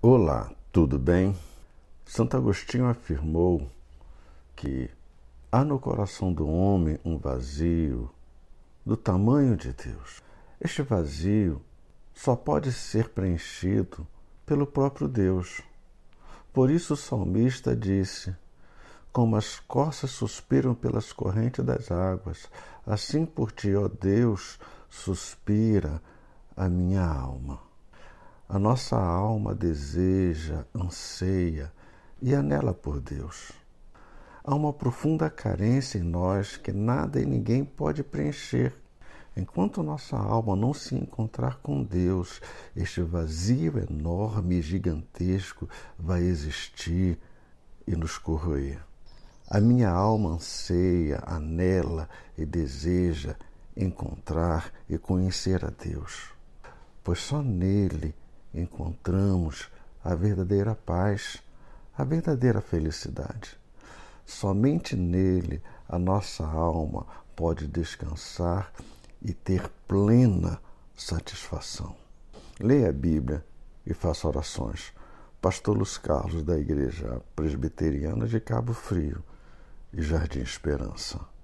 Olá, tudo bem? Santo Agostinho afirmou que há no coração do homem um vazio do tamanho de Deus. Este vazio só pode ser preenchido pelo próprio Deus. Por isso o salmista disse: Como as corças suspiram pelas correntes das águas, assim por ti, ó Deus, suspira a minha alma. A nossa alma deseja, anseia e anela por Deus. Há uma profunda carência em nós que nada e ninguém pode preencher. Enquanto nossa alma não se encontrar com Deus, este vazio enorme e gigantesco vai existir e nos corroer. A minha alma anseia, anela e deseja encontrar e conhecer a Deus, pois só nele encontramos a verdadeira paz, a verdadeira felicidade. Somente nele a nossa alma pode descansar e ter plena satisfação. Leia a Bíblia e faça orações. Pastor Luz Carlos, da Igreja Presbiteriana de Cabo Frio e Jardim Esperança.